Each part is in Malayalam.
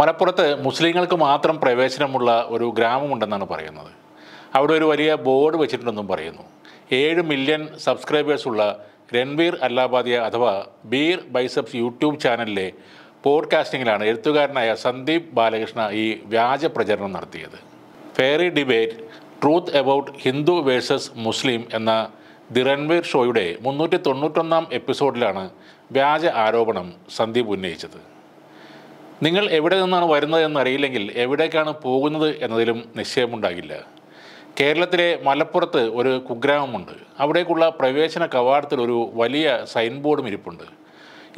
മലപ്പുറത്ത് മുസ്ലിങ്ങൾക്ക് മാത്രം പ്രവേശനമുള്ള ഒരു ഗ്രാമമുണ്ടെന്നാണ് പറയുന്നത് അവിടെ ഒരു വലിയ ബോർഡ് വെച്ചിട്ടുണ്ടെന്നും പറയുന്നു ഏഴ് മില്യൺ സബ്സ്ക്രൈബേഴ്സുള്ള രൺവീർ അല്ലാബാദിയ അഥവാ ബീർ ബൈസപ്സ് യൂട്യൂബ് ചാനലിലെ പോഡ്കാസ്റ്റിങ്ങിലാണ് എഴുത്തുകാരനായ സന്ദീപ് ബാലകൃഷ്ണ ഈ വ്യാജ പ്രചരണം നടത്തിയത് fairy debate truth about Hindu versus Muslim എന്ന ദി റൺവീർ ഷോയുടെ മുന്നൂറ്റി തൊണ്ണൂറ്റൊന്നാം എപ്പിസോഡിലാണ് വ്യാജ ആരോപണം സന്ദീപ് ഉന്നയിച്ചത് നിങ്ങൾ എവിടെ നിന്നാണ് വരുന്നത് എന്നറിയില്ലെങ്കിൽ എവിടേക്കാണ് പോകുന്നത് എന്നതിലും നിശ്ചയമുണ്ടാകില്ല കേരളത്തിലെ മലപ്പുറത്ത് ഒരു കുഗ്രാമമുണ്ട് അവിടേക്കുള്ള പ്രവേശന കവാടത്തിൽ ഒരു വലിയ സൈൻ ബോർഡും ഇരിപ്പുണ്ട്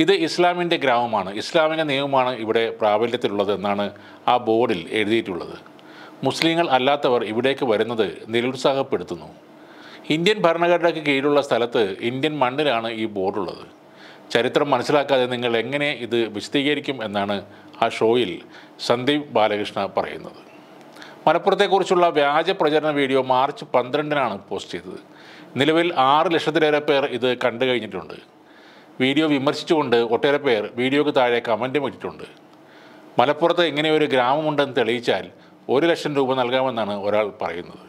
ഇത് ഇസ്ലാമിൻ്റെ ഗ്രാമമാണ് ഇസ്ലാമിൻ്റെ നിയമമാണ് ഇവിടെ പ്രാബല്യത്തിലുള്ളത് എന്നാണ് ആ ബോർഡിൽ എഴുതിയിട്ടുള്ളത് മുസ്ലിങ്ങൾ അല്ലാത്തവർ ഇവിടേക്ക് വരുന്നത് നിരുത്സാഹപ്പെടുത്തുന്നു ഇന്ത്യൻ ഭരണഘടനയ്ക്ക് കീഴിലുള്ള സ്ഥലത്ത് ഇന്ത്യൻ മണ്ണിലാണ് ഈ ബോർഡുള്ളത് ചരിത്രം മനസ്സിലാക്കാതെ നിങ്ങൾ എങ്ങനെ ഇത് വിശദീകരിക്കും എന്നാണ് ആ ഷോയിൽ സന്ദീപ് ബാലകൃഷ്ണ പറയുന്നത് മലപ്പുറത്തെക്കുറിച്ചുള്ള വ്യാജ പ്രചരണ വീഡിയോ മാർച്ച് പന്ത്രണ്ടിനാണ് പോസ്റ്റ് ചെയ്തത് നിലവിൽ ആറ് ലക്ഷത്തിലേറെ പേർ ഇത് കണ്ടു കഴിഞ്ഞിട്ടുണ്ട് വീഡിയോ വിമർശിച്ചുകൊണ്ട് ഒട്ടേറെ പേർ വീഡിയോക്ക് താഴെ കമൻറ്റും ഇട്ടിട്ടുണ്ട് മലപ്പുറത്ത് ഇങ്ങനെയൊരു ഗ്രാമമുണ്ടെന്ന് തെളിയിച്ചാൽ ഒരു ലക്ഷം രൂപ നൽകാമെന്നാണ് ഒരാൾ പറയുന്നത്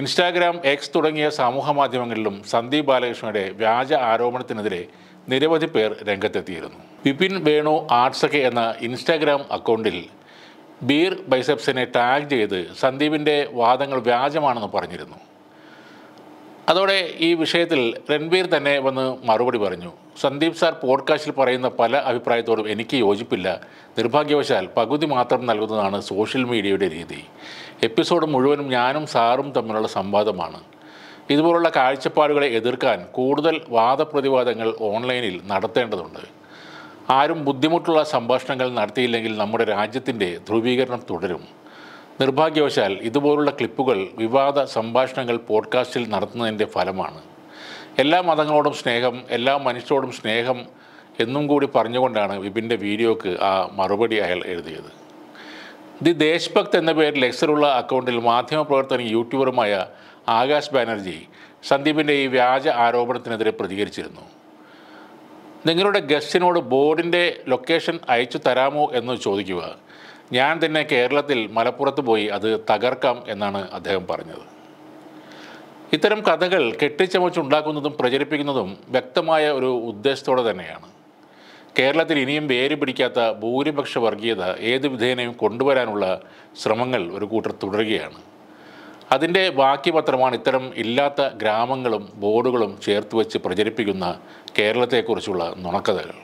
ഇൻസ്റ്റാഗ്രാം എക്സ് തുടങ്ങിയ സമൂഹ മാധ്യമങ്ങളിലും സന്ദീപ് ബാലകൃഷ്ണയുടെ വ്യാജ ആരോപണത്തിനെതിരെ നിരവധി പേർ രംഗത്തെത്തിയിരുന്നു വിപിൻ വേണു ഒക്കെ എന്ന ഇൻസ്റ്റാഗ്രാം അക്കൗണ്ടിൽ ബീർ ബൈസെപ്സിനെ ടാഗ് ചെയ്ത് സന്ദീപിൻ്റെ വാദങ്ങൾ വ്യാജമാണെന്ന് പറഞ്ഞിരുന്നു അതോടെ ഈ വിഷയത്തിൽ രൺബീർ തന്നെ വന്ന് മറുപടി പറഞ്ഞു സന്ദീപ് സാർ പോഡ്കാസ്റ്റിൽ പറയുന്ന പല അഭിപ്രായത്തോടും എനിക്ക് യോജിപ്പില്ല നിർഭാഗ്യവശാൽ പകുതി മാത്രം നൽകുന്നതാണ് സോഷ്യൽ മീഡിയയുടെ രീതി എപ്പിസോഡ് മുഴുവനും ഞാനും സാറും തമ്മിലുള്ള സംവാദമാണ് ഇതുപോലുള്ള കാഴ്ചപ്പാടുകളെ എതിർക്കാൻ കൂടുതൽ വാദപ്രതിവാദങ്ങൾ ഓൺലൈനിൽ നടത്തേണ്ടതുണ്ട് ആരും ബുദ്ധിമുട്ടുള്ള സംഭാഷണങ്ങൾ നടത്തിയില്ലെങ്കിൽ നമ്മുടെ രാജ്യത്തിൻ്റെ ധ്രുവീകരണം തുടരും നിർഭാഗ്യവശാൽ ഇതുപോലുള്ള ക്ലിപ്പുകൾ വിവാദ സംഭാഷണങ്ങൾ പോഡ്കാസ്റ്റിൽ നടത്തുന്നതിൻ്റെ ഫലമാണ് എല്ലാ മതങ്ങളോടും സ്നേഹം എല്ലാ മനുഷ്യരോടും സ്നേഹം എന്നും കൂടി പറഞ്ഞുകൊണ്ടാണ് വിപിൻ്റെ വീഡിയോക്ക് ആ മറുപടി അയാൾ എഴുതിയത് ദി ദേശ്ഭക്ത് എന്ന പേരിൽ ലെക്സറുള്ള അക്കൗണ്ടിൽ മാധ്യമപ്രവർത്തകനും യൂട്യൂബറുമായ ആകാശ് ബാനർജി സന്ദീപിൻ്റെ ഈ വ്യാജ ആരോപണത്തിനെതിരെ പ്രതികരിച്ചിരുന്നു നിങ്ങളുടെ ഗസ്റ്റിനോട് ബോർഡിൻ്റെ ലൊക്കേഷൻ അയച്ചു തരാമോ എന്ന് ചോദിക്കുക ഞാൻ തന്നെ കേരളത്തിൽ മലപ്പുറത്ത് പോയി അത് തകർക്കാം എന്നാണ് അദ്ദേഹം പറഞ്ഞത് ഇത്തരം കഥകൾ കെട്ടിച്ചമച്ചുണ്ടാക്കുന്നതും പ്രചരിപ്പിക്കുന്നതും വ്യക്തമായ ഒരു ഉദ്ദേശത്തോടെ തന്നെയാണ് കേരളത്തിൽ ഇനിയും വേര് പിടിക്കാത്ത ഭൂരിപക്ഷ വർഗീയത ഏത് വിധേനയും കൊണ്ടുവരാനുള്ള ശ്രമങ്ങൾ ഒരു കൂട്ടർ തുടരുകയാണ് അതിൻ്റെ ബാക്കി പത്രമാണ് ഇത്തരം ഇല്ലാത്ത ഗ്രാമങ്ങളും ബോർഡുകളും ചേർത്ത് വെച്ച് പ്രചരിപ്പിക്കുന്ന കേരളത്തെക്കുറിച്ചുള്ള നുണക്കഥകൾ